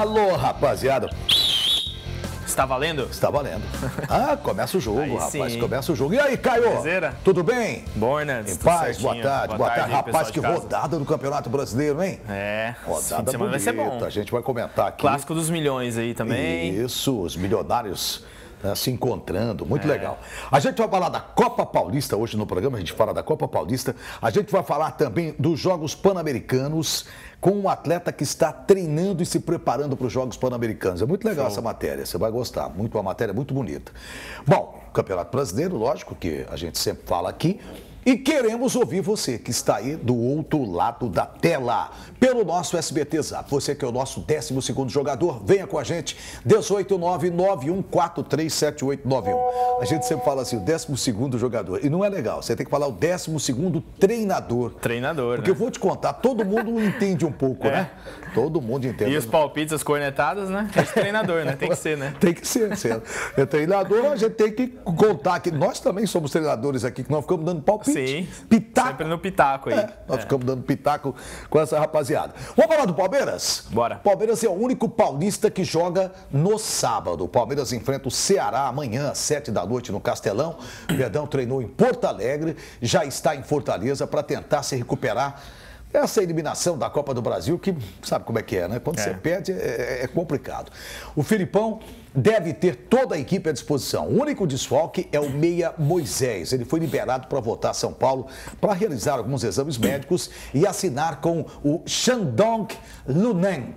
Alô, rapaziada. Está valendo? Está valendo. Ah, começa o jogo, aí rapaz. Sim. Começa o jogo. E aí, Caio? Beleza? Tudo bem? Bom, Em paz, boa tarde. Boa, boa tarde, tarde rapaz. Que rodada do Campeonato Brasileiro, hein? É. Rodada bonita. Vai ser bom. A gente vai comentar aqui. Clássico dos milhões aí também. Isso, os milionários né, se encontrando, muito é. legal. A gente vai falar da Copa Paulista hoje no programa, a gente fala da Copa Paulista. A gente vai falar também dos Jogos Pan-Americanos com um atleta que está treinando e se preparando para os Jogos Pan-Americanos. É muito legal Show. essa matéria, você vai gostar. Muito uma matéria muito bonita. Bom, Campeonato Brasileiro, lógico que a gente sempre fala aqui. E queremos ouvir você que está aí do outro lado da tela pelo nosso SBT Zap. Você que é o nosso 12 jogador, venha com a gente, 18991437891. A gente sempre fala assim, o 12 jogador, e não é legal, você tem que falar o 12 treinador. Treinador, Porque né? eu vou te contar, todo mundo entende um pouco, é. né? Todo mundo entende. E os palpites, as cornetadas, né? É treinador, né? Tem que ser, né? Tem que ser, ser. É treinador, a gente tem que contar que nós também somos treinadores aqui, que nós ficamos dando palpite. Sim. Pitaco. Sempre no pitaco aí. É, nós é. ficamos dando pitaco com essa rapaziada rapaziada. Vamos falar do Palmeiras? Bora. Palmeiras é o único paulista que joga no sábado. O Palmeiras enfrenta o Ceará amanhã, às 7 da noite, no Castelão. O Verdão treinou em Porto Alegre, já está em Fortaleza para tentar se recuperar essa eliminação da Copa do Brasil, que sabe como é que é, né? Quando é. você perde, é, é, é complicado. O Filipão deve ter toda a equipe à disposição. O único desfalque é o meia Moisés. Ele foi liberado para voltar a São Paulo para realizar alguns exames médicos e assinar com o Shandong Luneng.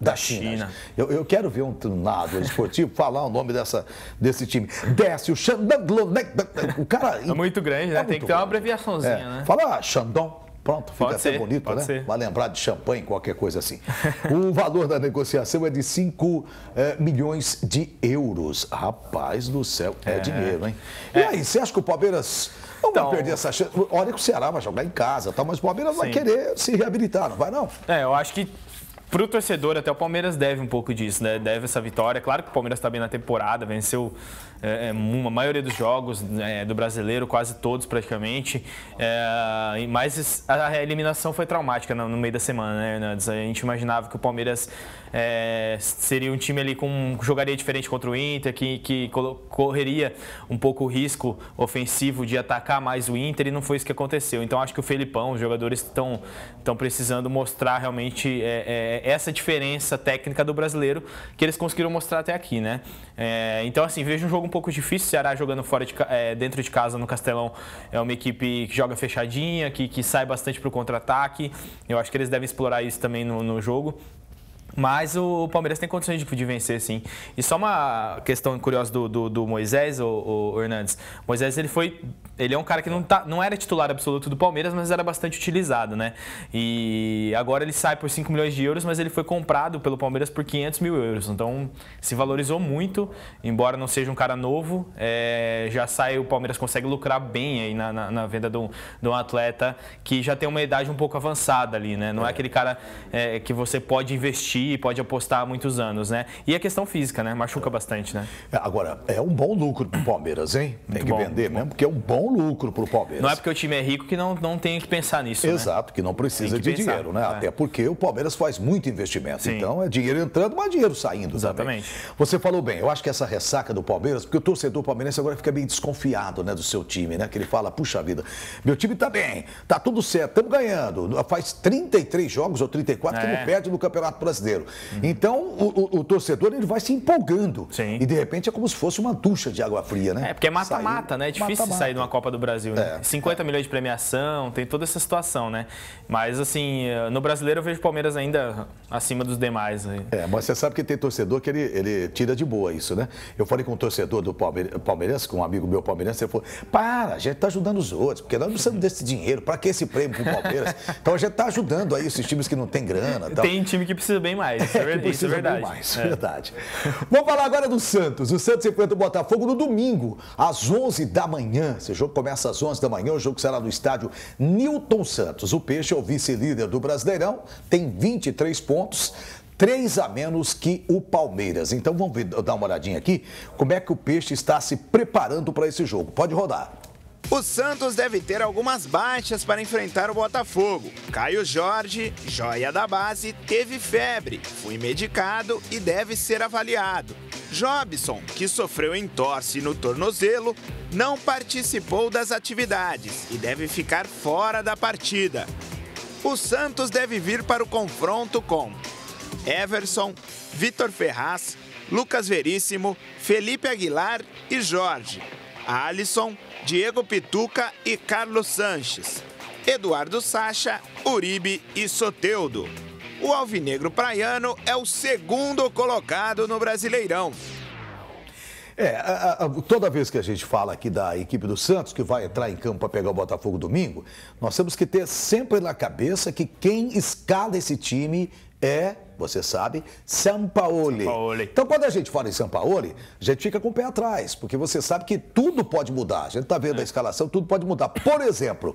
Da China. China. Eu, eu, quero ver um nado esportivo falar o nome dessa, desse time. Desce o Shandong Luneng. O cara. É muito grande, né? É Tem que ter uma abreviaçãozinha, é. né? Fala Shandong Pronto, fica Pode até ser. bonito, Pode né? Ser. Vai lembrar de champanhe, qualquer coisa assim. o valor da negociação é de 5 é, eh, milhões de euros. Rapaz do céu, é, é dinheiro, hein? É. E aí, você acha que o Palmeiras não então, vai perder essa chance? Olha que o Ceará vai jogar em casa, tá? mas o Palmeiras sim. vai querer se reabilitar, não vai não? É, eu acho que para o torcedor, até o Palmeiras deve um pouco disso, né? Deve essa vitória. Claro que o Palmeiras está bem na temporada, venceu é, é, uma maioria dos jogos é, do brasileiro, quase todos praticamente. É, mas a eliminação foi traumática no, no meio da semana, né, Hernandes? A gente imaginava que o Palmeiras é, seria um time ali com jogaria diferente contra o Inter, que, que correria um pouco o risco ofensivo de atacar mais o Inter e não foi isso que aconteceu. Então acho que o Felipão, os jogadores estão precisando mostrar realmente é, é, essa diferença técnica do brasileiro que eles conseguiram mostrar até aqui, né? É, então assim, vejo um jogo um pouco difícil o Ceará jogando fora de, é, dentro de casa no Castelão. É uma equipe que joga fechadinha, que, que sai bastante para o contra-ataque. Eu acho que eles devem explorar isso também no, no jogo. Mas o Palmeiras tem condições de, de vencer, sim. E só uma questão curiosa do, do, do Moisés, o, o Hernandes. Moisés, ele foi. Ele é um cara que não, tá, não era titular absoluto do Palmeiras, mas era bastante utilizado, né? E agora ele sai por 5 milhões de euros, mas ele foi comprado pelo Palmeiras por 500 mil euros. Então se valorizou muito, embora não seja um cara novo. É, já sai, o Palmeiras consegue lucrar bem aí na, na, na venda de um, de um, atleta que já tem uma idade um pouco avançada ali, né? Não é, é. aquele cara é, que você pode investir investir e pode apostar há muitos anos, né? E a questão física, né? Machuca bastante, né? É, agora, é um bom lucro pro Palmeiras, hein? Muito tem que bom, vender mesmo, porque é um bom lucro pro Palmeiras. Não é porque o time é rico que não, não tem que pensar nisso, né? Exato, né? que não precisa que de pensar, dinheiro, né? É. Até porque o Palmeiras faz muito investimento. Sim. Então, é dinheiro entrando, mas dinheiro saindo Exatamente. Também. Você falou bem, eu acho que essa ressaca do Palmeiras, porque o torcedor palmeirense agora fica meio desconfiado, né, do seu time, né? Que ele fala, puxa vida, meu time tá bem, tá tudo certo, estamos ganhando. Faz 33 jogos ou 34 é. que não perde no Campeonato Brasileiro. Uhum. Então, o, o, o, torcedor ele vai se empolgando. Sim. E de repente é como se fosse uma ducha de água fria, né? É, porque é mata-mata, né? É difícil mata -mata. sair de uma Copa do Brasil, né? É. 50 é. milhões de premiação, tem toda essa situação, né? Mas, assim, no brasileiro eu vejo o Palmeiras ainda acima dos demais. É, mas você sabe que tem torcedor que ele, ele tira de boa isso, né? Eu falei com um torcedor do Palmeiras, com um amigo meu palmeirense, ele falou: para, a gente tá ajudando os outros, porque nós não precisamos desse dinheiro, para que esse prêmio pro Palmeiras? Então a gente tá ajudando aí esses times que não tem grana. Tal. Tem time que precisa bem mais mais. Isso é, verdade. isso é verdade. mais, é. verdade. Vamos falar agora do Santos. O Santos enfrenta o Botafogo no domingo, às 11 da manhã. Esse jogo começa às 11 da manhã. O jogo será no estádio Newton Santos. O Peixe é o vice-líder do Brasileirão, tem 23 pontos três a menos que o Palmeiras. Então vamos ver, dar uma olhadinha aqui como é que o Peixe está se preparando para esse jogo. Pode rodar. O Santos deve ter algumas baixas para enfrentar o Botafogo. Caio Jorge, joia da base, teve febre, foi medicado e deve ser avaliado. Jobson, que sofreu entorse no tornozelo, não participou das atividades e deve ficar fora da partida. O Santos deve vir para o confronto com Everson, Vitor Ferraz, Lucas Veríssimo, Felipe Aguilar e Jorge. Alisson, Diego Pituca e Carlos Sanches. Eduardo Sacha, Uribe e Soteudo. O alvinegro praiano é o segundo colocado no Brasileirão. É, a, a, toda vez que a gente fala aqui da equipe do Santos, que vai entrar em campo para pegar o Botafogo domingo, nós temos que ter sempre na cabeça que quem escala esse time é, você sabe, Sampaoli. Sampaoli. Então, quando a gente fala em Sampaoli, a gente fica com o pé atrás, porque você sabe que tudo pode mudar. A gente está vendo é. a escalação, tudo pode mudar. Por exemplo,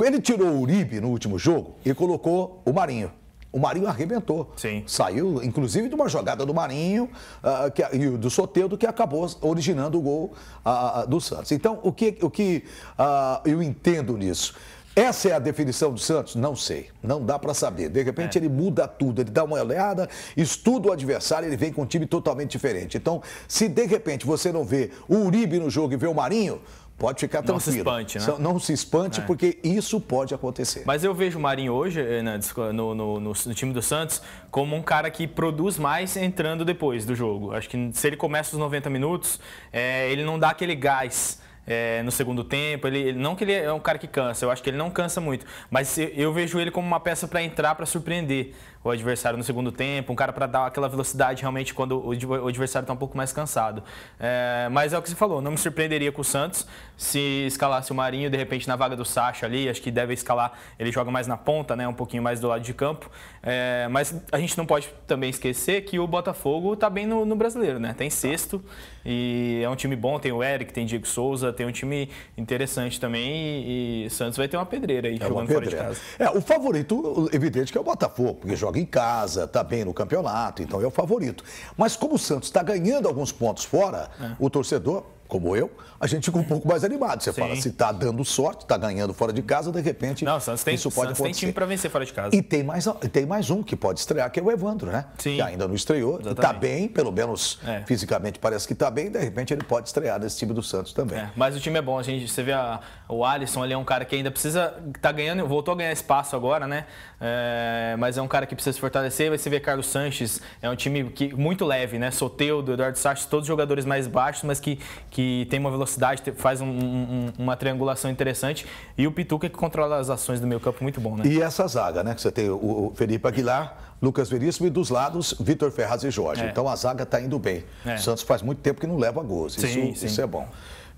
ele tirou o Uribe no último jogo e colocou o Marinho. O Marinho arrebentou. Sim. Saiu, inclusive, de uma jogada do Marinho uh, que, e do Soteldo, que acabou originando o gol uh, do Santos. Então, o que, o que uh, eu entendo nisso? Essa é a definição do Santos? Não sei, não dá para saber. De repente é. ele muda tudo, ele dá uma olhada, estuda o adversário, ele vem com um time totalmente diferente. Então, se de repente você não vê o Uribe no jogo e vê o Marinho, pode ficar tranquilo. Não se espante, né? Não se espante, é. porque isso pode acontecer. Mas eu vejo o Marinho hoje, eh, eh, no, no, no, no, time do Santos, como um cara que produz mais entrando depois do jogo. Acho que se ele começa os 90 minutos, é, ele não dá aquele gás é, no segundo tempo. Ele, ele, não que ele é um cara que cansa, eu acho que ele não cansa muito, mas eu, eu vejo ele como uma peça para entrar, para surpreender o adversário no segundo tempo, um cara para dar aquela velocidade realmente quando o adversário está um pouco mais cansado. É, mas é o que você falou, não me surpreenderia com o Santos se escalasse o Marinho, de repente, na vaga do Sacha ali, acho que deve escalar, ele joga mais na ponta, né, um pouquinho mais do lado de campo. É, mas a gente não pode também esquecer que o Botafogo está bem no, no, brasileiro, né? Tem sexto e é um time bom, tem o Eric, tem Diego Souza, tem um time interessante também e, e Santos vai ter uma pedreira aí é jogando fora de casa. É, o favorito, evidente, que é o Botafogo, porque joga joga em casa, está bem no campeonato, então é o favorito. Mas como o Santos está ganhando alguns pontos fora, é. o torcedor como eu, a gente fica um pouco mais animado. Você Sim. fala, se está dando sorte, está ganhando fora de casa, de repente Não, Santos tem, isso pode Santos acontecer. tem time para vencer fora de casa. E tem mais, tem mais um que pode estrear, que é o Evandro, né? Sim. Que ainda não estreou, está bem, pelo menos é. fisicamente parece que está bem, de repente ele pode estrear nesse time do Santos também. É, mas o time é bom, a gente, você vê a, o Alisson ali é um cara que ainda precisa, tá ganhando, voltou a ganhar espaço agora, né? É, mas é um cara que precisa se fortalecer, vai você vê Carlos Sanches, é um time que, muito leve, né? Soteudo, Eduardo Sachs, todos jogadores mais baixos, mas que, que que tem uma velocidade, faz um, um, uma triangulação interessante. E o Pituca que controla as ações do meio campo muito bom, né? E essa zaga, né? Que você tem o Felipe Aguilar, Lucas Veríssimo e dos lados Vitor Ferraz e Jorge. É. Então a zaga está indo bem. É. O Santos faz muito tempo que não leva gols. Sim, isso, sim. isso é bom.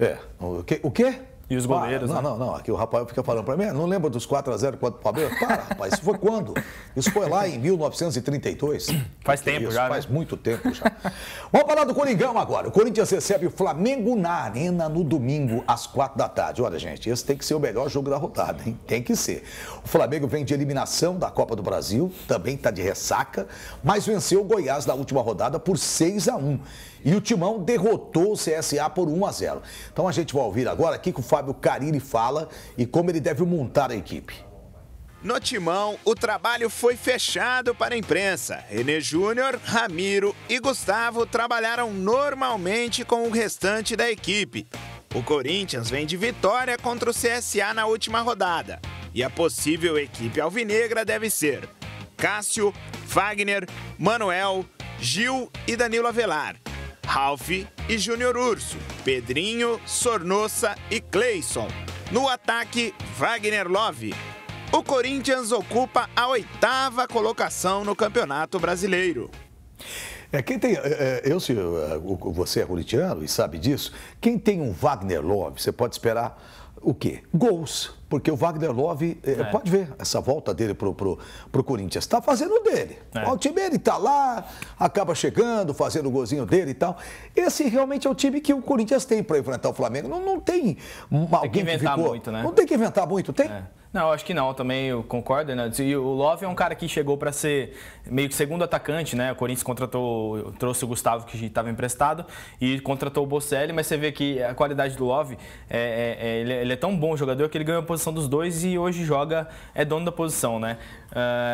É. O quê? O quê? E os goleiros, para, ah, não, né? não, não. Aqui o Rafael fica falando para mim, ah, não lembra dos 4x0 contra o Palmeiras? Para, rapaz, isso foi quando? Isso foi lá em 1932. Faz Porque tempo isso, já, Faz né? muito tempo já. Vamos falar do Coringão agora. O Corinthians recebe o Flamengo na Arena no domingo, às 4 da tarde. Olha, gente, esse tem que ser o melhor jogo da rodada, hein? Tem que ser. O Flamengo vem de eliminação da Copa do Brasil, também está de ressaca, mas venceu o Goiás na última rodada por 6 a 1 E o Timão derrotou o CSA por 1 a 0 Então a gente vai ouvir agora aqui que o Fábio Carini fala e como ele deve montar a equipe. No timão, o trabalho foi fechado para a imprensa. René Júnior, Ramiro e Gustavo trabalharam normalmente com o restante da equipe. O Corinthians vem de vitória contra o CSA na última rodada. E a possível equipe alvinegra deve ser Cássio, Wagner, Manuel, Gil e Danilo Avelar. Ralph e Júnior Urso, Pedrinho, Sornossa e Cleison. No ataque, Wagner Love. O Corinthians ocupa a oitava colocação no Campeonato Brasileiro. É, quem tem, é, é eu se é, você é corintiano e sabe disso, quem tem um Wagner Love, você pode esperar o quê? Gols. Porque o Wagner Love, eh, é, pode ver, essa volta dele pro, pro, pro Corinthians, está fazendo dele. É. O time dele tá lá, acaba chegando, fazendo o golzinho dele e tal. Esse realmente é o time que o Corinthians tem para enfrentar o Flamengo. Não, não tem, tem alguém que, que ficou... Muito, né? Não tem que inventar muito, tem... É. Não, acho que não, também eu concordo, né? E o Love é um cara que chegou para ser meio que segundo atacante, né? O Corinthians contratou, trouxe o Gustavo que estava emprestado e contratou o Bocelli, mas você vê que a qualidade do Love, é, é, é ele, é, ele, é tão bom jogador que ele ganhou a posição dos dois e hoje joga, é dono da posição, né?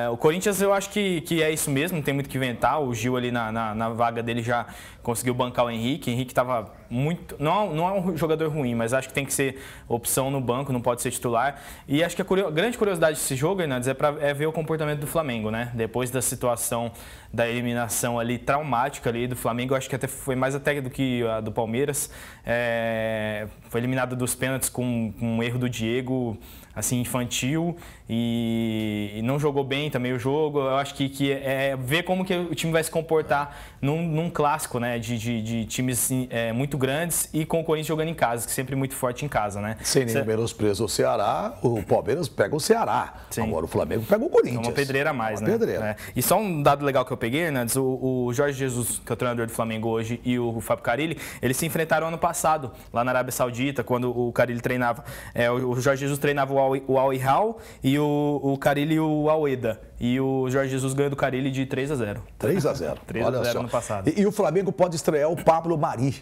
Uh, o Corinthians eu acho que, que é isso mesmo, não tem muito que inventar, o Gil ali na, na, na vaga dele já conseguiu bancar o Henrique, o Henrique estava muito. Não, é não é um jogador ruim, mas acho que tem que ser opção no banco, não pode ser titular. E acho que a curio, grande curiosidade desse jogo, Hernandes, é, pra, é ver o comportamento do Flamengo, né? Depois da situação da eliminação ali traumática ali do Flamengo, acho que até foi mais até do que a do Palmeiras. É, foi eliminado dos pênaltis com, com um erro do Diego, assim, infantil e, não jogou bem também o jogo. Eu acho que, que é ver como que o time vai se comportar num, num clássico, né? De, de, de times é, muito grandes e com o Corinthians jogando em casa, que sempre muito forte em casa, né? Sem Cê... nem menosprezo o Ceará, o Palmeiras pega o Ceará. Sim. Agora o Flamengo pega o Corinthians. É uma pedreira a mais, uma né? Pedreira. É. E só um dado legal que eu peguei, Hernandes, né? o, o Jorge Jesus, que é o treinador do Flamengo hoje, e o Fábio Carilli, eles se enfrentaram ano passado, lá na Arábia Saudita, quando o Carilli treinava. É, o Jorge Jesus treinava o Al Hilal e o o, o Carilli e o Aoeda. E o Jorge Jesus ganhou do Carilli de 3 a 0. 3 a 0. 3 Olha a 0 só. no passado. E, e, o Flamengo pode estrear o Pablo Mari.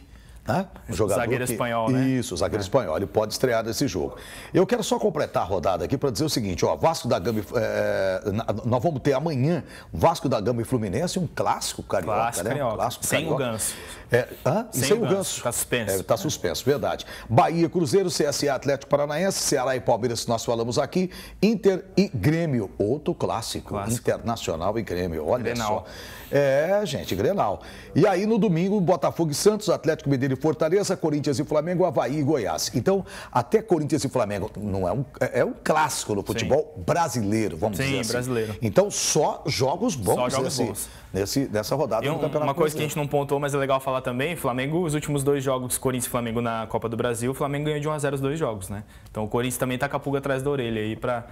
Né? jogador zagueiro que... espanhol, né? Isso, zagueiro é. espanhol. Ele pode estrear nesse jogo. Eu quero só completar a rodada aqui para dizer o seguinte: ó, Vasco da Gama. É, nós vamos ter amanhã Vasco da Gama e Fluminense, um clássico carioca, né? clássico, né? Um clássico sem carioca. o ganso. É, hã? Sem, sem o ganso. Está suspenso. É, tá né? suspenso, verdade. Bahia, Cruzeiro, CSA, Atlético Paranaense, Ceará e Palmeiras, nós falamos aqui. Inter e Grêmio, outro clássico. clássico. Internacional e Grêmio. Olha Grenal. só. É, gente, Grenal. E aí no domingo, Botafogo e Santos, Atlético Mineiro e Fortaleza, Corinthians e Flamengo, Havaí e Goiás. Então, até Corinthians e Flamengo não é um, é um clássico no futebol Sim. brasileiro, vamos Sim, dizer assim. brasileiro. Então, só jogos bons só jogos nesse, bons. Nesse, nessa rodada e um, Campeonato Uma coisa brasileiro. que a gente não pontuou, mas é legal falar também, Flamengo, os últimos dois jogos, Corinthians e Flamengo na Copa do Brasil, o Flamengo ganhou de 1 a 0 os dois jogos, né? Então, o Corinthians também tá com a pulga atrás da orelha aí para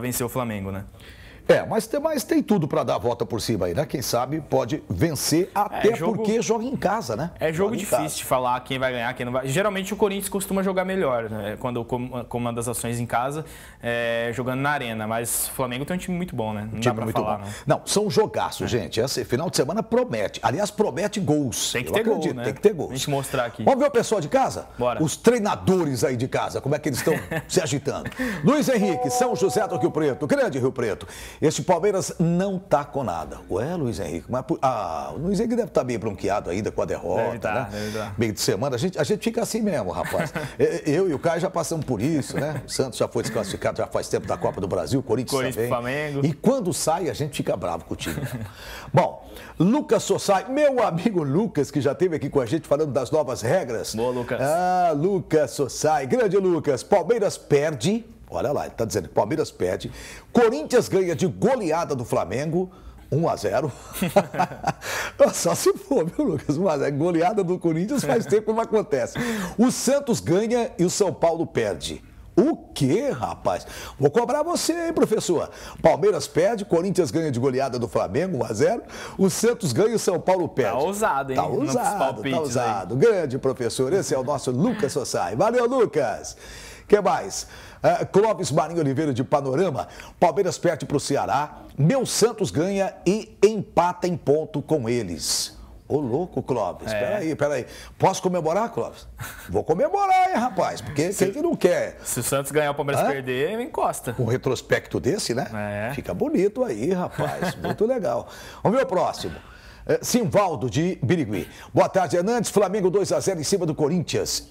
vencer o Flamengo, né? É, mas tem, mas tem tudo para dar a volta por cima aí, né? Quem sabe pode vencer, é, até é, jogo, porque joga em casa, né? É jogo joga difícil de falar quem vai ganhar, quem não vai. Geralmente o Corinthians costuma jogar melhor, né? Quando comanda as ações em casa, é, jogando na arena. Mas o Flamengo tem um time muito bom, né? Não dá pra muito falar, bom. Né? Não, são jogaços, é. gente. Esse final de semana promete. Aliás, promete gols. Tem que Eu ter acredito, gol, né? Tem que ter gols. mostrar aqui. Vamos ver o pessoal de casa? Bora. Os treinadores aí de casa, como é que eles estão se agitando. Luiz Henrique, São José do Rio Preto, grande Rio Preto. Este Palmeiras não tá com nada. Ué, Luiz Henrique, mas ah, o Luiz Henrique deve estar tá meio bronqueado ainda com a derrota, deve tá, né? Deve tá. Meio de semana, a gente, a gente fica assim mesmo, rapaz. Eu e o Caio já passamos por isso, né? O Santos já foi desclassificado já faz tempo da Copa do Brasil, Corinthians, Corinthians também. Flamengo. E quando sai, a gente fica bravo com o time. Bom, Lucas Sossai, meu amigo Lucas, que já esteve aqui com a gente falando das novas regras. Boa, Lucas. Ah, Lucas Sossai, grande Lucas. Palmeiras perde Olha lá, ele está dizendo que Palmeiras perde, Corinthians ganha de goleada do Flamengo, 1 a 0 Só se for, meu Lucas? mas é Goleada do Corinthians faz tempo que não acontece. O Santos ganha e o São Paulo perde. O que, rapaz? Vou cobrar você, hein, professor? Palmeiras perde, Corinthians ganha de goleada do Flamengo, 1x0. O Santos ganha e o São Paulo tá perde. Tá ousado, hein? Tá ousado, tá ousado. Aí. Grande, professor. Esse é o nosso Lucas Sossai. Valeu, Lucas. que mais? Uh, Clóvis Marinho Oliveira de Panorama. Palmeiras perde para o Ceará. Meu Santos ganha e empata em ponto com eles. Ô, louco, Clóvis, é. peraí, peraí. Posso comemorar, Clóvis? Vou comemorar, hein, rapaz, porque se, quem que não quer? Se o Santos ganhar o Palmeiras Hã? perder, encosta. Um retrospecto desse, né? É. Fica bonito aí, rapaz, muito legal. Vamos ver o próximo. É, Simvaldo de Birigui. Boa tarde, Hernandes. Flamengo 2 a 0 em cima do Corinthians.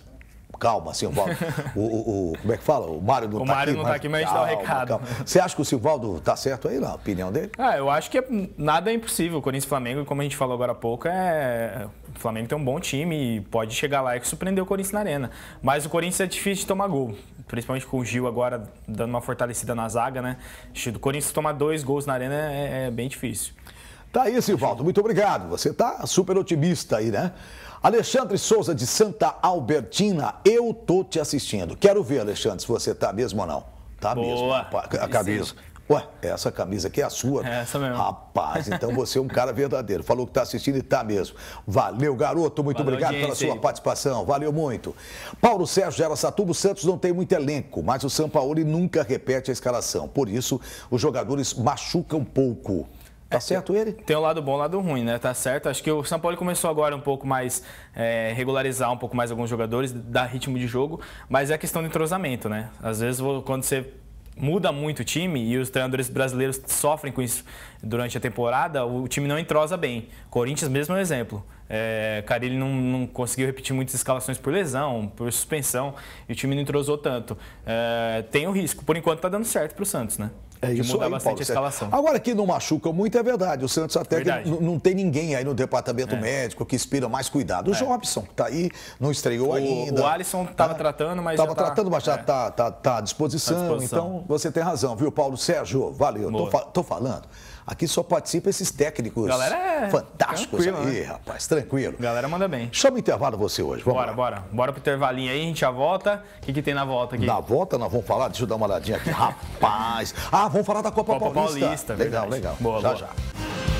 Calma, Silvaldo. Assim, o, o, o, como é que fala? O Mário não está aqui. O Mário não está aqui, mas gente dá o recado. Calma. Você acha que o Silvaldo está certo aí, na opinião dele? Ah, eu acho que é, nada é impossível. O Corinthians e Flamengo, como a gente falou agora há pouco, é... o Flamengo tem um bom time e pode chegar lá e surpreender o Corinthians na arena. Mas o Corinthians é difícil de tomar gol. Principalmente com o Gil agora dando uma fortalecida na zaga, né? O Corinthians tomar dois gols na arena é, é bem difícil. Tá aí, Silvaldo. Muito obrigado. Você tá super otimista aí, né? Alexandre Souza de Santa Albertina, eu tô te assistindo. Quero ver, Alexandre, se você tá mesmo ou não. Tá Boa. mesmo. A camisa. Ué, essa camisa aqui é a sua. É essa mesmo. Rapaz, então você é um cara verdadeiro. Falou que está assistindo e está mesmo. Valeu, garoto. Muito Valeu, obrigado pela sua participação. Valeu muito. Paulo Sérgio de o Santos não tem muito elenco, mas o Sampaoli nunca repete a escalação. Por isso, os jogadores machucam pouco. Tá é, certo ele? Tem o um lado bom e um lado ruim, né? Tá certo. Acho que o São Paulo começou agora um pouco mais é, regularizar um pouco mais alguns jogadores, dar ritmo de jogo, mas é questão de entrosamento, né? Às vezes quando você muda muito o time e os treinadores brasileiros sofrem com isso durante a temporada, o time não entrosa bem. Corinthians mesmo é um exemplo. É, Carilli não, não, conseguiu repetir muitas escalações por lesão, por suspensão, e o time não entrosou tanto. É, tem o risco. Por enquanto tá dando certo para o Santos, né? É isso muda aí, bastante Paulo, a escalação. Agora, que não machuca muito é verdade. O Santos até que não tem ninguém aí no departamento é. médico que inspira mais cuidado. O é. Jobson, que está aí, não estreou o, ainda. O Alisson estava tá, tratando, mas. Estava tá... tratando, mas já está é. tá, tá, tá à disposição. Então, você tem razão, viu, Paulo? Sérgio, valeu. Estou tô falando. Aqui só participam esses técnicos Galera é fantásticos aí, né? rapaz. Tranquilo. Galera manda bem. Chama o intervalo você hoje. Vamos bora, lá. bora. Bora pro intervalinho aí, a gente já volta. O que, que tem na volta aqui? Na volta nós vamos falar, deixa eu dar uma olhadinha aqui. rapaz. Ah, vamos falar da Copa, Copa Paulista. Paulista. Legal, verdade. legal. Boa, já, boa. já.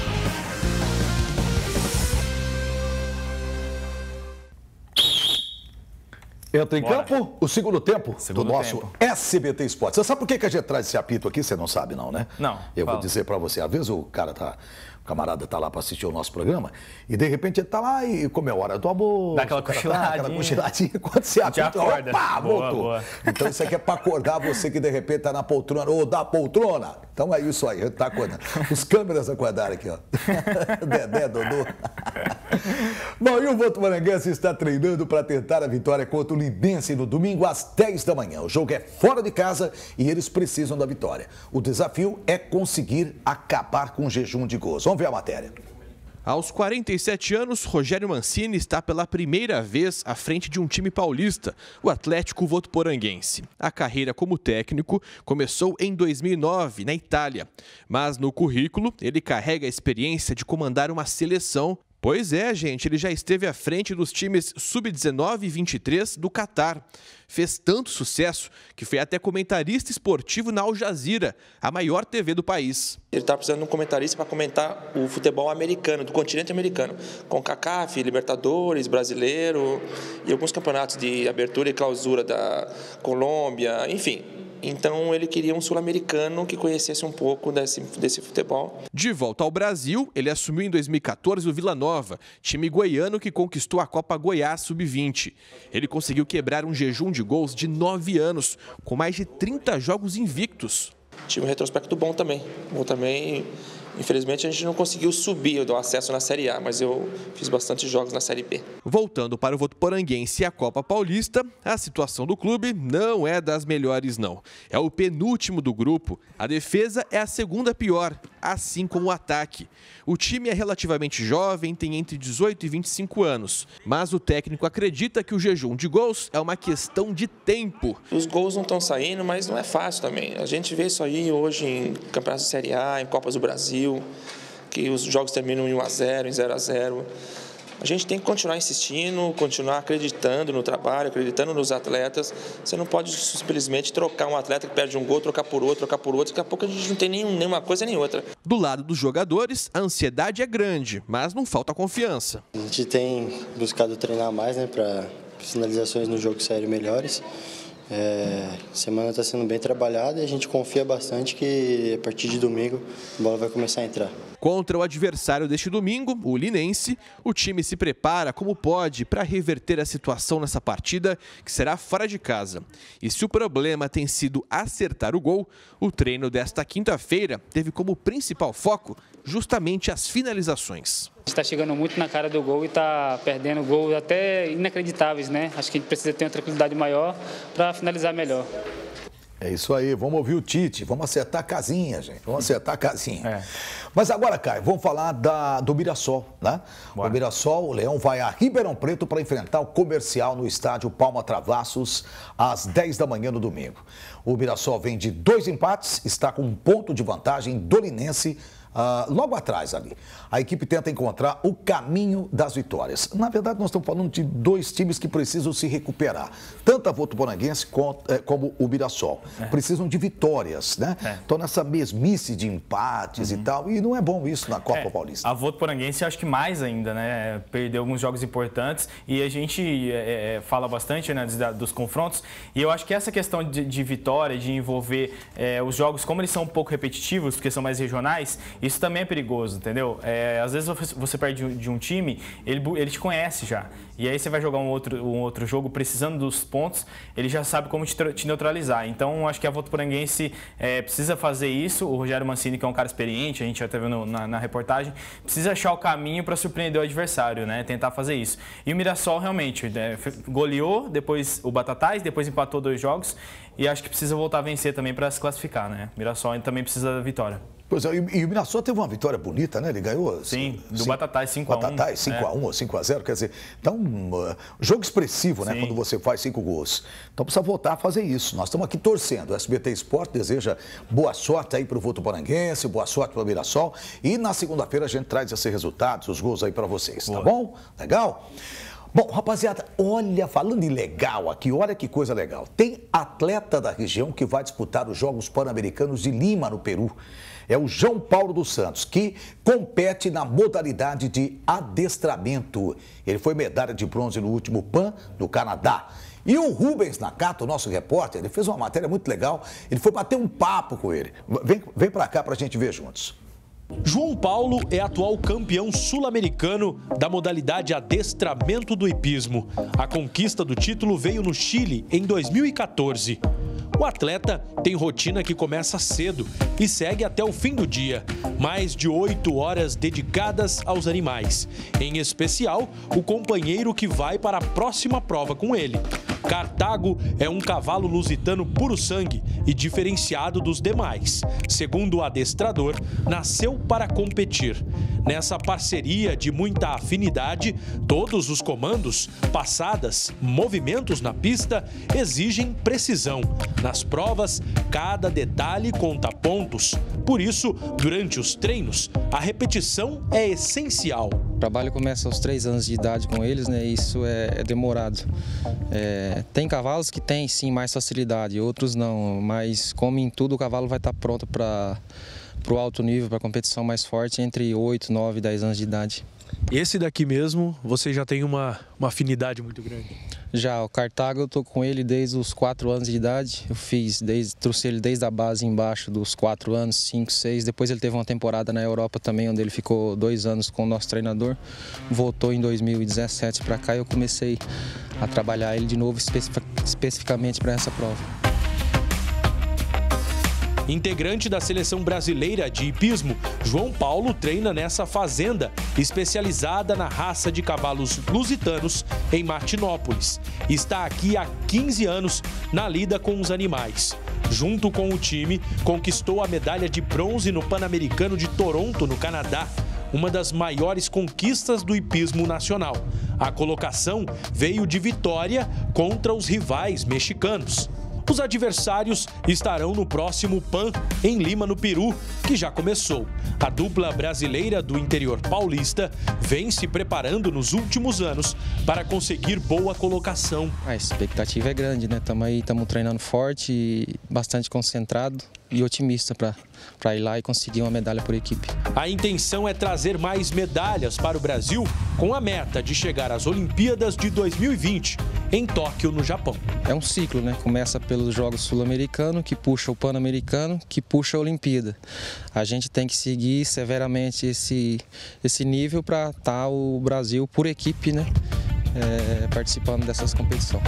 Entra em Bora. campo o segundo tempo segundo do nosso tempo. SBT Sports. Você sabe por que, que a gente traz esse apito aqui? Você não sabe não, né? Não. Eu fala. vou dizer para você. Às vezes o cara tá camarada está lá para assistir o nosso programa, e de repente ele está lá e como é hora do almoço. Dá aquela cochiladinha. Tá, aquela cochiladinha. Quando você acorda, acorda. opa, voltou. Então isso aqui é para acordar você que de repente está na poltrona ou da poltrona. Então é isso aí, está acordando. Os câmeras acordaram aqui, ó. Dedé, Dodô. Bom, e o Voto Maranguense está treinando para tentar a vitória contra o Lindense no domingo às 10 da manhã. O jogo é fora de casa e eles precisam da vitória. O desafio é conseguir acabar com o jejum de gols. Vamos ver a matéria. Aos 47 anos, Rogério Mancini está pela primeira vez à frente de um time paulista, o Atlético Votoporanguense. A carreira como técnico começou em 2009, na Itália, mas no currículo ele carrega a experiência de comandar uma seleção Pois é, gente, ele já esteve à frente dos times sub-19 e 23 do Catar. Fez tanto sucesso que foi até comentarista esportivo na Al Jazeera, a maior TV do país. Ele está precisando de um comentarista para comentar o futebol americano, do continente americano, com CACAF, Libertadores, Brasileiro e alguns campeonatos de abertura e clausura da Colômbia, enfim, então ele queria um sul-americano que conhecesse um pouco desse, desse futebol. De volta ao Brasil, ele assumiu em 2014 o Vila Nova, time goiano que conquistou a Copa Goiás Sub-20. Ele conseguiu quebrar um jejum de gols de nove anos, com mais de 30 jogos invictos. Tinha um retrospecto bom também. Bom também Infelizmente a gente não conseguiu subir do acesso na Série A, mas eu fiz bastante jogos na Série B. Voltando para o Votuporanguense e a Copa Paulista, a situação do clube não é das melhores não. É o penúltimo do grupo. A defesa é a segunda pior, assim como o ataque. O time é relativamente jovem, tem entre 18 e 25 anos, mas o técnico acredita que o jejum de gols é uma questão de tempo. Os gols não estão saindo, mas não é fácil também. A gente vê isso aí hoje em campeonatos de Série A, em Copas do Brasil, Brasil, que os jogos terminam em 1 a 0, em 0 a 0. A gente tem que continuar insistindo, continuar acreditando no trabalho, acreditando nos atletas. Você não pode simplesmente trocar um atleta que perde um gol, trocar por outro, trocar por outro. Daqui a pouco a gente não tem nenhum, nenhuma coisa nem outra. Do lado dos jogadores, a ansiedade é grande, mas não falta confiança. A gente tem buscado treinar mais né, para finalizações no jogo sério melhores. É, semana está sendo bem trabalhada e a gente confia bastante que a partir de domingo a bola vai começar a entrar. Contra o adversário deste domingo, o Linense, o time se prepara como pode para reverter a situação nessa partida, que será fora de casa. E se o problema tem sido acertar o gol, o treino desta quinta-feira teve como principal foco justamente as finalizações está chegando muito na cara do gol e está perdendo gols até inacreditáveis, né? Acho que a gente precisa ter uma tranquilidade maior para finalizar melhor. É isso aí, vamos ouvir o Tite, vamos acertar a casinha, gente, vamos acertar a casinha. É. Mas agora, Caio, vamos falar da, do Mirassol, né? Bora. O Mirassol, o Leão vai a Ribeirão Preto para enfrentar o comercial no estádio Palma Travassos às 10 da manhã no domingo. O Mirassol vem de dois empates, está com um ponto de vantagem do Linense ah, logo atrás ali. A equipe tenta encontrar o caminho das vitórias. Na verdade, nós estamos falando de dois times que precisam se recuperar. Tanto a Votuporanguense eh, como o Mirassol. É. Precisam de vitórias, né? É. Estão nessa mesmice de empates uhum. e tal. E não é bom isso na é, Copa é. Paulista. A Votuporanguense acho que mais ainda, né? Perdeu alguns jogos importantes. E a gente é, fala bastante né, dos confrontos. E eu acho que essa questão de, de vitória, de envolver os jogos, como eles são um pouco repetitivos, porque são mais regionais, isso também é perigoso, entendeu? É, às vezes você perde de um time, ele, ele te conhece já. E aí você vai jogar um outro, um outro jogo precisando dos pontos, ele já sabe como te, te neutralizar. Então acho que a Votuporanguense é, precisa fazer isso. O Rogério Mancini, que é um cara experiente, a gente já teve no, na, na reportagem, precisa achar o caminho para surpreender o adversário, né? Tentar fazer isso. E o Mirassol realmente né, goleou, depois o Batatais, depois empatou dois jogos e acho que precisa voltar a vencer também para se classificar, né? Mirassol também precisa da vitória. Pois é, e o Mirassol teve uma vitória bonita, né? Ele ganhou. Assim, Sim, do cinco, 5x1. Batatai, 5x1 ou 5x0, quer dizer, então, um, uh, jogo expressivo, né? Sim. Quando você faz cinco gols. Então precisa voltar a fazer isso. Nós estamos aqui torcendo. O SBT Esporte deseja boa sorte aí para o Paranguense, boa sorte para o Mirassol. E na segunda-feira a gente traz esses resultados, os gols aí para vocês, tá boa. tá bom? Legal? Bom, rapaziada, olha, falando em legal aqui, olha que coisa legal. Tem atleta da região que vai disputar os Jogos Pan-Americanos de Lima, no Peru é o João Paulo dos Santos, que compete na modalidade de adestramento. Ele foi medalha de bronze no último PAN do Canadá. E o Rubens Nakato, nosso repórter, ele fez uma matéria muito legal. Ele foi bater um papo com ele. Vem, vem para cá para a gente ver juntos. João Paulo é atual campeão sul-americano da modalidade adestramento do hipismo. A conquista do título veio no Chile em 2014. O atleta tem rotina que começa cedo e segue até o fim do dia, mais de oito horas dedicadas aos animais, em especial o companheiro que vai para a próxima prova com ele. Cartago é um cavalo lusitano puro sangue e diferenciado dos demais. Segundo o adestrador, nasceu para competir. Nessa parceria de muita afinidade, todos os comandos, passadas, movimentos na pista exigem precisão. Nas provas, cada detalhe conta pontos. Por isso, durante os treinos, a repetição é essencial. O trabalho começa aos três anos de idade com eles, né? Isso é, é demorado. É, tem cavalos que têm sim mais facilidade, outros não, mas como em tudo o cavalo vai estar pronto para para o alto nível, para a competição mais forte, entre 8, 9, 10 anos de idade. Esse daqui mesmo, você já tem uma, uma afinidade muito grande? Já, o Cartago eu estou com ele desde os 4 anos de idade. Eu fiz, desde, trouxe ele desde a base embaixo dos 4 anos, 5, 6. Depois ele teve uma temporada na Europa também, onde ele ficou dois anos com o nosso treinador. Voltou em 2017 para cá e eu comecei a trabalhar ele de novo especificamente para essa prova. Integrante da seleção brasileira de hipismo, João Paulo treina nessa fazenda, especializada na raça de cavalos lusitanos em Martinópolis. Está aqui há 15 anos na lida com os animais. Junto com o time, conquistou a medalha de bronze no Pan-Americano de Toronto, no Canadá uma das maiores conquistas do hipismo nacional. A colocação veio de vitória contra os rivais mexicanos. Os adversários estarão no próximo PAN, em Lima, no Peru, que já começou. A dupla brasileira do interior paulista vem se preparando nos últimos anos para conseguir boa colocação. A expectativa é grande, né? Estamos aí, estamos treinando forte, bastante concentrado e otimista para ir lá e conseguir uma medalha por equipe. A intenção é trazer mais medalhas para o Brasil com a meta de chegar às Olimpíadas de 2020 em Tóquio, no Japão. É um ciclo, né? Começa pelos Jogos Sul-Americanos, que puxa o Pan-Americano, que puxa a Olimpíada. A gente tem que seguir severamente esse, esse nível para estar tá o Brasil por equipe, né? É, participando dessas competições.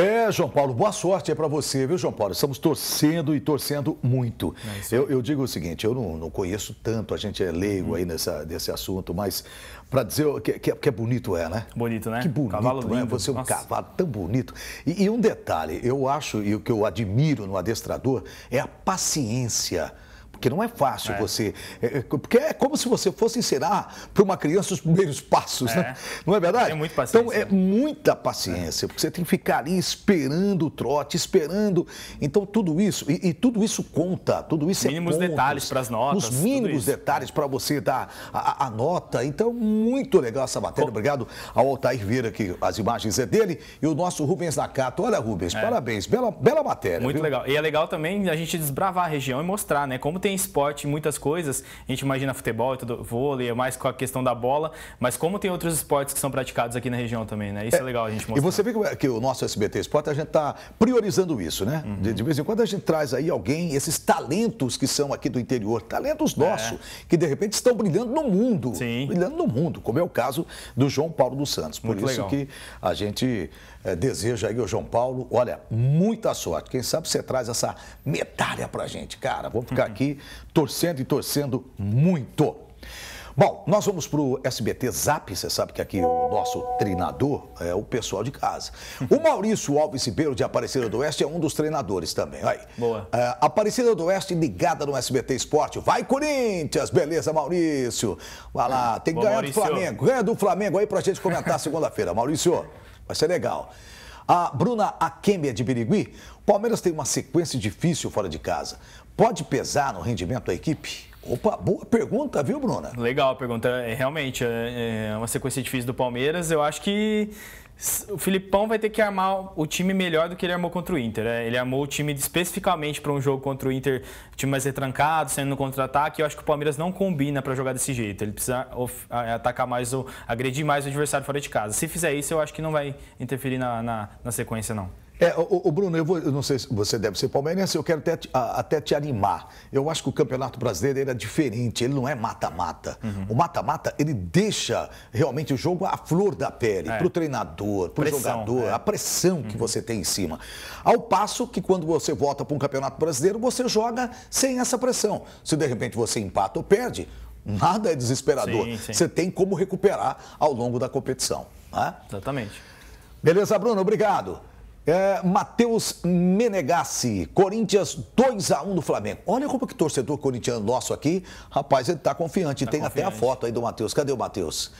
É, João Paulo, boa sorte aí para você, viu, João Paulo? Estamos torcendo e torcendo muito. É eu, eu, digo o seguinte, eu não, não, conheço tanto, a gente é leigo aí nessa, nesse assunto, mas para dizer que, que, que, é bonito é, né? Bonito, né? Que bonito, né? cavalo lindo. né? Você é um Nossa. cavalo tão bonito. E, e um detalhe, eu acho, e o que eu admiro no adestrador é a paciência. Porque não é fácil é. você. É, é, porque é como se você fosse ensinar para uma criança os primeiros passos, é. né? Não é verdade? É muita paciência. Então é né? muita paciência, porque você tem que ficar ali esperando o trote, esperando. Então tudo isso, e, e tudo isso conta, tudo isso mínimos é. Mínimos detalhes para as notas. Os mínimos detalhes para você dar a, a, nota. Então, muito legal essa matéria. Obrigado ao Altair Vieira, que as imagens é dele, e o nosso Rubens Nakato. Olha, Rubens, é. parabéns. Bela, bela matéria. Muito viu? legal. E é legal também a gente desbravar a região e mostrar, né? Como tem tem esporte, muitas coisas, a gente imagina futebol, tudo, vôlei, é mais com a questão da bola, mas como tem outros esportes que são praticados aqui na região também, né? Isso é, é legal a gente mostrar. E você vê que, é que o nosso SBT Esporte, a gente está priorizando isso, né? Uhum. De, de, vez em quando a gente traz aí alguém, esses talentos que são aqui do interior, talentos nossos, é. que de repente estão brilhando no mundo. Sim. Brilhando no mundo, como é o caso do João Paulo dos Santos. Por Muito isso legal. que a gente é, deseja aí ao João Paulo, olha, muita sorte. Quem sabe você traz essa medalha pra gente, cara. Vou ficar aqui torcendo e torcendo muito. Bom, nós vamos para o SBT Zap, você sabe que aqui o nosso treinador é o pessoal de casa. O Maurício Alves Ribeiro de Aparecida do Oeste é um dos treinadores também, aí. Boa. É, Aparecida do Oeste ligada no SBT Esporte. Vai Corinthians, beleza Maurício? Vai lá, tem que Boa, ganhar Maurício. do Flamengo. Ganha do Flamengo aí para gente comentar segunda-feira. Maurício... Vai ser legal. A Bruna Akemia é de Birigui, o Palmeiras tem uma sequência difícil fora de casa. Pode pesar no rendimento da equipe? Opa, boa pergunta, viu, Bruna? Legal a pergunta. É, realmente, é, é uma sequência difícil do Palmeiras. Eu acho que o Filipão vai ter que armar o time melhor do que ele armou contra o Inter. Né? Ele armou o time especificamente para um jogo contra o Inter, time mais retrancado, sendo no contra-ataque. Eu acho que o Palmeiras não combina para jogar desse jeito. Ele precisa atacar mais, agredir mais o adversário fora de casa. Se fizer isso, eu acho que não vai interferir na, na, na sequência, não. É, o, o Bruno, eu, vou, eu, não sei se você deve ser palmeirense, eu quero até te, a, até te animar. Eu acho que o Campeonato Brasileiro era é diferente, ele não é mata-mata. Uhum. O mata-mata, ele deixa realmente o jogo à flor da pele, é. para o treinador, para o jogador, é. a pressão que uhum. você tem em cima. Ao passo que quando você volta para um Campeonato Brasileiro, você joga sem essa pressão. Se de repente você empata ou perde, nada é desesperador. Sim, sim. Você tem como recuperar ao longo da competição. Né? Exatamente. Beleza, Bruno? Obrigado. É, Matheus Menegassi, Corinthians 2 a 1 no Flamengo. Olha como que torcedor corintiano nosso aqui, rapaz, ele tá confiante. Tá Tem confiante. até a foto aí do Matheus. Cadê o Matheus?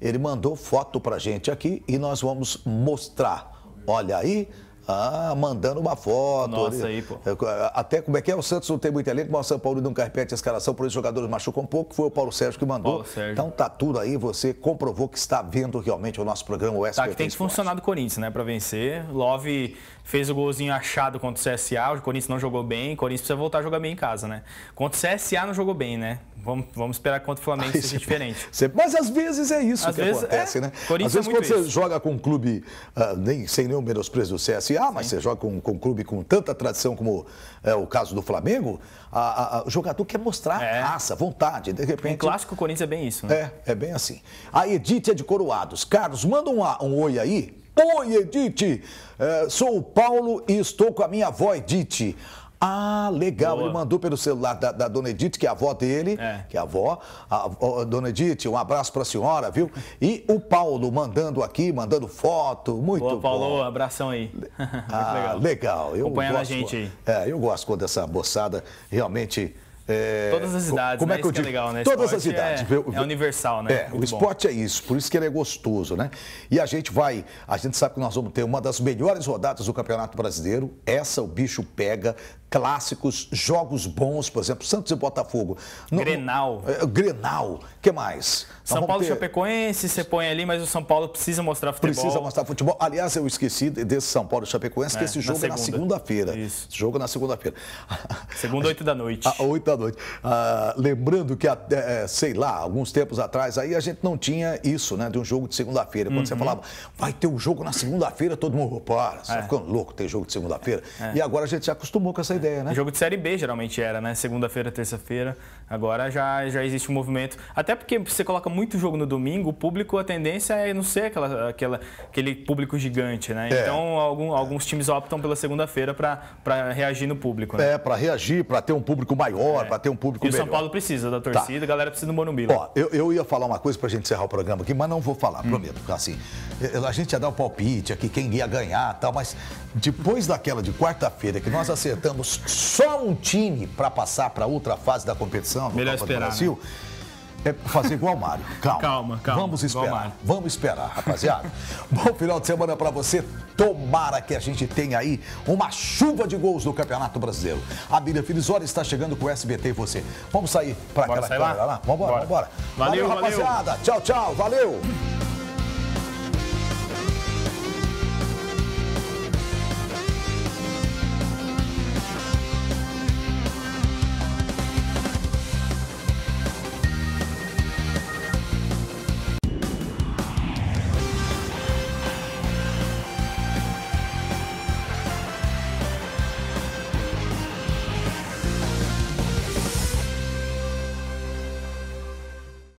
Ele mandou foto pra gente aqui e nós vamos mostrar. Olha aí. Ah, mandando uma foto. Nossa, ali. aí, pô. É, até como é que é? O Santos não tem muito elenco, mas o São Paulo não carpete a escalação, por isso os jogadores machucam um pouco. Foi o Paulo Sérgio que mandou. Paulo Sérgio. Então tá tudo aí, você comprovou que está vendo realmente o nosso programa, o SPT Tá, que tem que funcionar do Corinthians, né, para vencer. Love fez o golzinho achado contra o CSA, o Corinthians não jogou bem, o Corinthians precisa voltar a jogar bem em casa, né? Contra o CSA não jogou bem, né? Vamos, vamos esperar contra o Flamengo seja diferente. mas às vezes é isso às que vezes, é. acontece, é, né? Às vezes é quando você joga com um clube, uh, nem, sem nenhum menosprezo do CSA, mas você joga com, com um clube com tanta tradição como é o caso do Flamengo, a, a, o jogador quer mostrar é. raça, vontade. De repente. Em clássico, o Corinthians é bem isso, né? É, é bem assim. A Edith é de Coroados. Carlos, manda um, um oi aí Oi, Edith! É, sou o Paulo e estou com a minha avó Edith. Ah, legal. Boa. Ele mandou pelo celular da, da, dona Edith, que é a avó dele, é. que é a avó. A, a, a dona Edith, um abraço para a senhora, viu? E o Paulo mandando aqui, mandando foto. Muito Boa, Paulo, bom. abração aí. Ah, legal. legal. Eu Acompanhando gosto, a gente aí. É, eu gosto quando essa moçada realmente é, Todas as idades, como é né? é que eu digo? Que é legal, né? Todas as idades. É, é, universal, né? É, o esporte bom. é isso, por isso que ele é gostoso, né? E a gente vai, a gente sabe que nós vamos ter uma das melhores rodadas do Campeonato Brasileiro. Essa o bicho pega, clássicos, jogos bons, por exemplo, Santos e Botafogo. No, Grenal. É, Grenal. que mais? São Paulo ter... Chapecoense, você põe ali, mas o São Paulo precisa mostrar futebol. Precisa mostrar futebol. Aliás, eu esqueci desse São Paulo Chapecoense, é, que esse jogo na é na segunda-feira. Isso. jogo é na segunda-feira. Segunda, oito da noite. Ah, oito da noite. Ah, lembrando que, é, é, sei lá, alguns tempos atrás, aí a gente não tinha isso, né, de um jogo de segunda-feira. Quando uhum. você falava, vai ter um jogo na segunda-feira, todo mundo, para, você tá é. ficando louco, tem jogo de segunda-feira. É. E agora a gente já acostumou com essa é. ideia, né? Jogo de Série B geralmente era, né? Segunda-feira, terça-feira. Agora já, já existe um movimento. Até porque você coloca muito jogo no domingo, o público, a tendência é não ser aquela, aquela, aquele público gigante, né? É. Então, algum, alguns times optam pela segunda-feira para reagir no público. Né? É, para reagir, para ter um público maior, é. para ter um público e melhor. E o São Paulo precisa da tá. torcida, tá. a galera precisa do Morumbi. Né? Ó, eu, eu ia falar uma coisa para a gente encerrar o programa aqui, mas não vou falar, hum. prometo. Assim, a gente ia dar o um palpite aqui, quem ia ganhar tal, mas depois daquela de quarta-feira que nós acertamos só um time para passar para outra fase da competição, da Melhor Copa esperar, do né? Brasil. Né? É fazer igual o Mário. Calma. Calma, calma. Vamos esperar. Vamos esperar, rapaziada. Bom final de semana para você. Tomara que a gente tenha aí uma chuva de gols do Campeonato Brasileiro. A Bíblia Filizora está chegando com o SBT e você. Vamos sair para aquela sair lá? lá? Vamos embora, vamos embora. Valeu, valeu, rapaziada. Valeu. Tchau, tchau. Valeu.